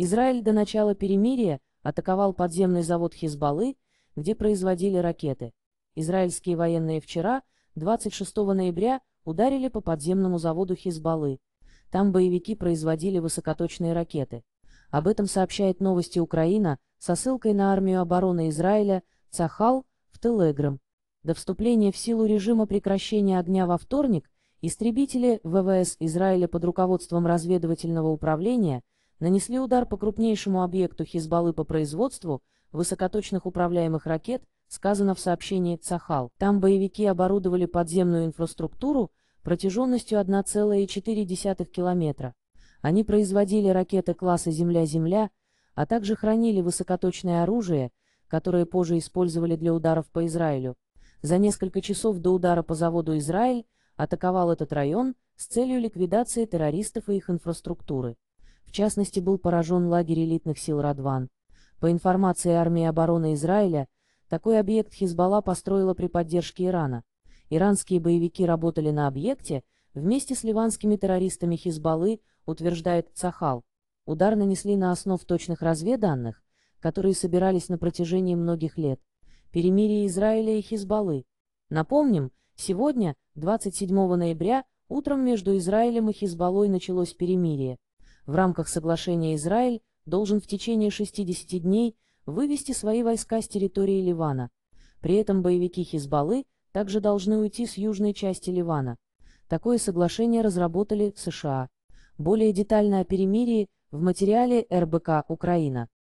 Израиль до начала перемирия атаковал подземный завод Хизбаллы, где производили ракеты. Израильские военные вчера, 26 ноября, ударили по подземному заводу Хизбаллы. Там боевики производили высокоточные ракеты. Об этом сообщает новости Украина со ссылкой на армию обороны Израиля Цахал в Телеграм. До вступления в силу режима прекращения огня во вторник истребители ВВС Израиля под руководством разведывательного управления – нанесли удар по крупнейшему объекту Хизбаллы по производству высокоточных управляемых ракет, сказано в сообщении «Цахал». Там боевики оборудовали подземную инфраструктуру протяженностью 1,4 километра. Они производили ракеты класса «Земля-Земля», а также хранили высокоточное оружие, которое позже использовали для ударов по Израилю. За несколько часов до удара по заводу «Израиль» атаковал этот район с целью ликвидации террористов и их инфраструктуры. В частности, был поражен лагерь элитных сил Радван. По информации армии обороны Израиля, такой объект Хизбалла построила при поддержке Ирана. Иранские боевики работали на объекте вместе с ливанскими террористами Хизбаллы, утверждает Цахал. Удар нанесли на основ точных разведданных, которые собирались на протяжении многих лет. Перемирие Израиля и Хизбаллы. Напомним, сегодня, 27 ноября, утром между Израилем и Хизбаллой началось перемирие. В рамках соглашения Израиль должен в течение 60 дней вывести свои войска с территории Ливана. При этом боевики Хизбаллы также должны уйти с южной части Ливана. Такое соглашение разработали США. Более детально о перемирии в материале РБК «Украина».